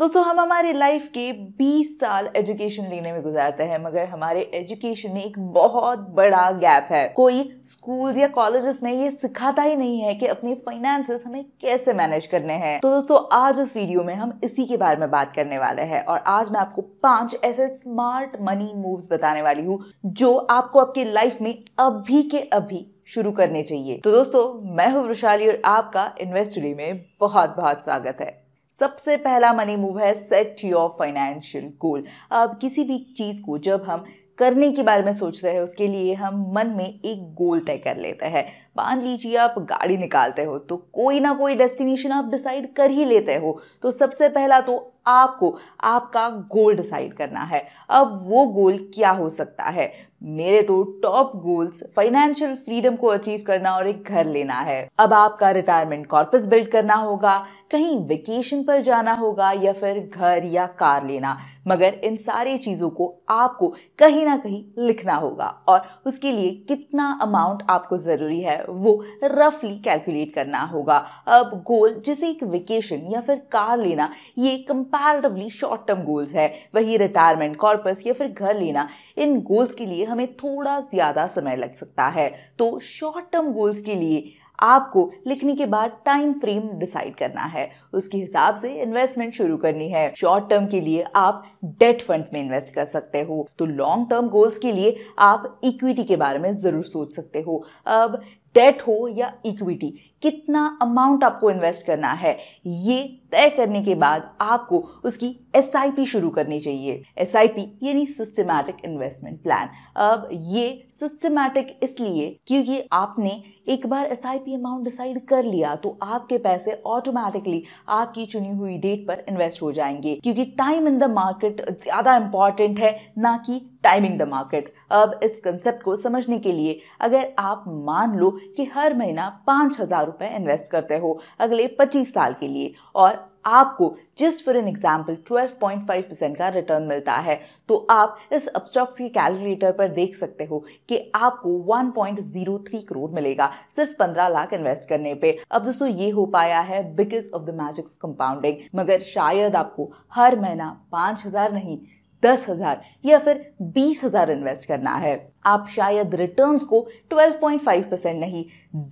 दोस्तों हम हमारे लाइफ के 20 साल एजुकेशन लेने में गुजारते हैं मगर हमारे एजुकेशन में एक बहुत बड़ा गैप है कोई स्कूल्स या कॉलेजेस में ये सिखाता ही नहीं है कि अपने फाइनेंसेस हमें कैसे मैनेज करने हैं तो दोस्तों आज इस वीडियो में हम इसी के बारे में बात करने वाले हैं और आज मैं आपको पांच ऐसे स्मार्ट मनी मूव्स बताने वाली हूँ जो आपको आपके लाइफ में अभी के अभी शुरू करने चाहिए तो दोस्तों मैं हूँ वृशाली और आपका इन्वेस्टरी में बहुत बहुत स्वागत है सबसे पहला मनी मूव है सेट योर फाइनेंशियल गोल अब किसी भी चीज़ को जब हम करने के बारे में सोच रहे हैं उसके लिए हम मन में एक गोल तय कर लेते हैं मान लीजिए आप गाड़ी निकालते हो तो कोई ना कोई डेस्टिनेशन आप डिसाइड कर ही लेते हो तो सबसे पहला तो आपको आपका गोल डिसाइड करना है अब वो गोल क्या हो सकता है मेरे तो टॉप गोल्स फाइनेंशियल फ्रीडम को अचीव करना और एक घर लेना है अब आपका रिटायरमेंट कॉर्पस बिल्ड करना होगा कहीं वेकेशन पर जाना होगा या फिर घर या कार लेना मगर इन सारी चीज़ों को आपको कहीं ना कहीं लिखना होगा और उसके लिए कितना अमाउंट आपको ज़रूरी है वो रफली कैलकुलेट करना होगा अब गोल जैसे एक वेकेशन या फिर कार लेना ये कम कंपैरेटिवली शॉर्ट टर्म गोल्स है वही रिटायरमेंट कॉर्पस या फिर घर लेना इन गोल्स के लिए हमें थोड़ा ज़्यादा समय लग सकता है तो शॉर्ट टर्म गोल्स के लिए आपको लिखने के बाद टाइम फ्रेम डिसाइड करना है उसके हिसाब से इन्वेस्टमेंट शुरू करनी है शॉर्ट टर्म के लिए आप डेट फंड्स में इन्वेस्ट कर सकते हो तो लॉन्ग टर्म गोल्स के लिए आप इक्विटी के बारे में ज़रूर सोच सकते हो अब डेट हो या इक्विटी कितना अमाउंट आपको इन्वेस्ट करना है ये तय करने के बाद आपको उसकी एस शुरू करनी चाहिए एस यानी सिस्टमैटिक इन्वेस्टमेंट प्लान अब ये सिस्टमैटिक इसलिए क्योंकि आपने एक बार एस अमाउंट डिसाइड कर लिया तो आपके पैसे ऑटोमेटिकली आपकी चुनी हुई डेट पर इन्वेस्ट हो जाएंगे क्योंकि टाइम इन द मार्केट ज़्यादा इंपॉर्टेंट है ना कि टाइमिंग द मार्केट अब इस कंसेप्ट को समझने के लिए अगर आप मान लो कि हर महीना पाँच हज़ार रुपये इन्वेस्ट करते हो अगले पच्चीस साल के लिए और आपको just for an example 12.5 percent का रिटर्न मिलता है तो आप इस अपस्टॉक्स के कैलकुलेटर पर देख सकते हो कि आपको 1.03 करोड़ मिलेगा सिर्फ 15 लाख इन्वेस्ट करने पे अब दोस्तों ये हो पाया है because of the magic of compounding मगर शायद आपको हर महीना पाँच हज़ार नहीं दस हज़ार या फिर बीस हज़ार इन्वेस्ट करना है आप शायद रिटर्न्स को 12.5 परसेंट नहीं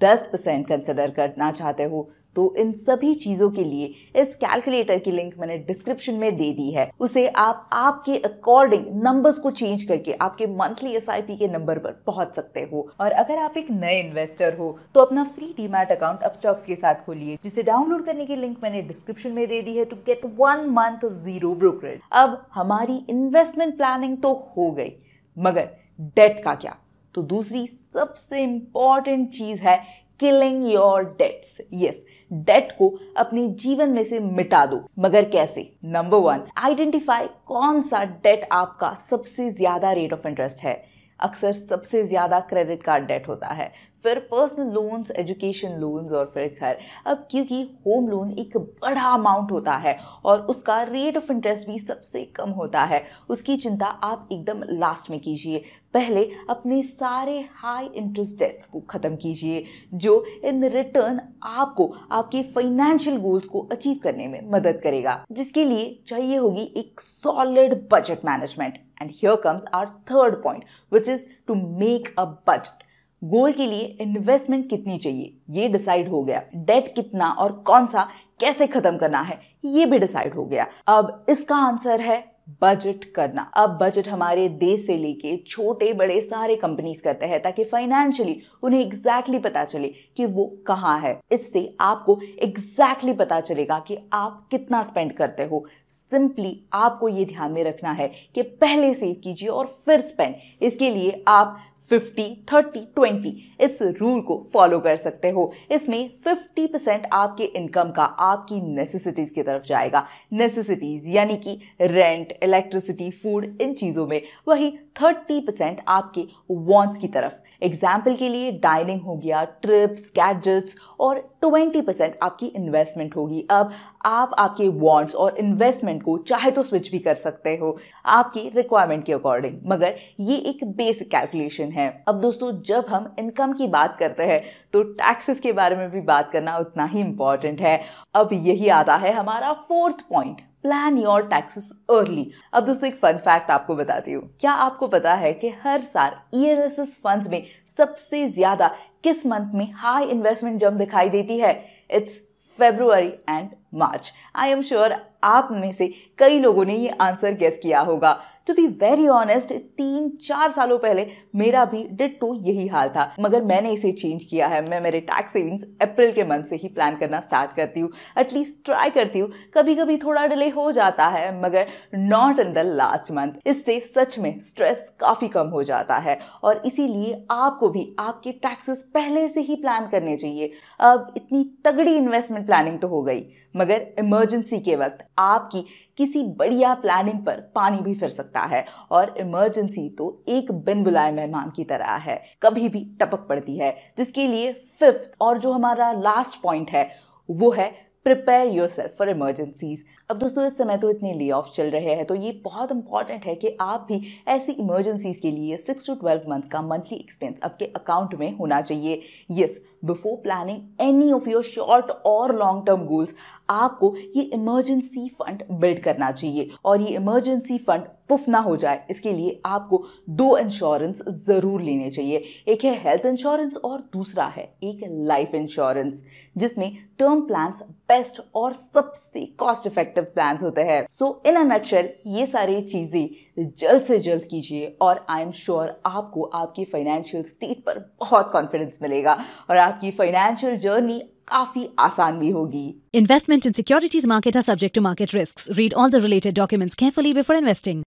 10 परसेंट कंसिडर करना चाहते हो तो इन सभी चीज़ों के लिए इस कैलकुलेटर की लिंक मैंने डिस्क्रिप्शन में दे दी है उसे आप आपके अकॉर्डिंग नंबर्स को चेंज करके आपके मंथली एस के नंबर पर पहुंच सकते हो और अगर आप एक नए इन्वेस्टर हो तो अपना फ्री डीमैट अकाउंट अपस्टॉक्स के साथ खोलिए जिसे डाउनलोड करने की लिंक मैंने डिस्क्रिप्शन में दे दी है to get one month zero brokerage अब हमारी इन्वेस्टमेंट प्लानिंग तो हो गई मगर डेट का क्या तो दूसरी सबसे इंपॉर्टेंट चीज है killing your debts yes debt को अपने जीवन में से मिटा दो मगर कैसे नंबर वन आइडेंटिफाई कौन सा डेट आपका सबसे ज्यादा रेट ऑफ इंटरेस्ट है अक्सर सबसे ज्यादा क्रेडिट कार्ड डेट होता है फिर पर्सनल लोन्स एजुकेशन लोन्स और फिर घर अब क्योंकि होम लोन एक बड़ा अमाउंट होता है और उसका रेट ऑफ इंटरेस्ट भी सबसे कम होता है उसकी चिंता आप एकदम लास्ट में कीजिए पहले अपने सारे हाई इंटरेस्ट डेट्स को ख़त्म कीजिए जो इन रिटर्न आपको आपके फाइनेंशियल गोल्स को अचीव करने में मदद करेगा जिसके लिए चाहिए होगी एक solid budget management and here comes our third point which is to make a budget goal के लिए इन्वेस्टमेंट कितनी चाहिए ये डिसाइड हो गया डेट कितना और कौन सा कैसे खत्म करना है ये भी डिसाइड हो गया अब इसका आंसर है बजट करना अब बजट हमारे देश से लेके छोटे बड़े सारे कंपनीज करते हैं ताकि फाइनेंशियली उन्हें एग्जैक्टली exactly पता चले कि वो कहाँ है इससे आपको एग्जैक्टली exactly पता चलेगा कि आप कितना स्पेंड करते हो सिंपली आपको ये ध्यान में रखना है कि पहले सेव कीजिए और फिर स्पेंड इसके लिए आप 50, 30, 20 इस रूल को फॉलो कर सकते हो इसमें 50 परसेंट आपके इनकम का आपकी नेसेसिटीज़ की तरफ जाएगा नेसेसिटीज़ यानी कि रेंट इलेक्ट्रिसिटी फूड इन चीज़ों में वही 30 परसेंट आपके वॉन्ट्स की तरफ एग्जाम्पल के लिए डाइनिंग हो गया ट्रिप्स गैजेट्स और 20 परसेंट आपकी इन्वेस्टमेंट होगी अब आप आपके वांट्स और इन्वेस्टमेंट को चाहे तो स्विच भी कर सकते हो आपकी रिक्वायरमेंट के अकॉर्डिंग मगर ये एक बेसिक कैलकुलेशन है अब दोस्तों जब हम इनकम की बात करते हैं तो टैक्सेस के बारे में भी बात करना उतना ही इम्पॉर्टेंट है अब यही आता है हमारा fourth point plan your taxes early अब दोस्तों एक फन फैक्ट आपको बताती हूँ क्या आपको पता है कि हर साल E N S S fund में सबसे ज्यादा किस मंथ में हाई इन्वेस्टमेंट जम दिखाई देती है it's February and March I am sure आप में से कई लोगों ने ये आंसर गेस किया होगा टू बी वेरी ऑनेस्ट तीन चार सालों पहले मेरा भी डिट टू यही हाल था मगर मैंने इसे चेंज किया है मैं मेरे टैक्स सेविंग्स अप्रैल के मंथ से ही प्लान करना स्टार्ट करती हूँ एटलीस्ट ट्राई करती हूँ कभी कभी थोड़ा डिले हो जाता है मगर not in the last month इससे सच में स्ट्रेस काफ़ी कम हो जाता है और इसीलिए आपको भी आपके टैक्सेस पहले से ही प्लान करने चाहिए अब इतनी तगड़ी इन्वेस्टमेंट प्लानिंग तो हो गई मगर इमरजेंसी के वक्त आपकी किसी बढ़िया प्लानिंग पर पानी भी फिर सकता है और इमरजेंसी तो एक बिन बुलाए मेहमान की तरह है कभी भी टपक पड़ती है जिसके लिए फिफ्थ और जो हमारा लास्ट पॉइंट है वो है prepare yourself for emergencies अब दोस्तों इस समय तो इतने ले ऑफ चल रहे हैं तो ये बहुत इंपॉर्टेंट है कि आप भी ऐसी इमरजेंसीज के लिए सिक्स टू ट्वेल्व मंथ्स का मंथली एक्सपेंस आपके अकाउंट में होना चाहिए yes yes, before planning any of your short और लॉन्ग टर्म गोल्स आपको ये इमरजेंसी फंड बिल्ड करना चाहिए और ये इमरजेंसी फंड पुफ ना हो जाए इसके लिए आपको दो इंश्योरेंस ज़रूर लेने चाहिए एक है हेल्थ इंश्योरेंस और दूसरा है एक लाइफ इंश्योरेंस जिसमें टर्म प्लान्स बेस्ट और सबसे कॉस्ट इफेक्टिव प्लान होते हैं सो इन अ नेचुरल ये सारी चीज़ें जल्द से जल्द कीजिए और आई एम श्योर आपको आपकी फाइनेंशियल स्टेट पर बहुत कॉन्फिडेंस मिलेगा और आप आपकी फाइनेंशियल जर्नी काफी आसान भी होगी investment in securities market are subject to market risk read all the related documents carefully before investing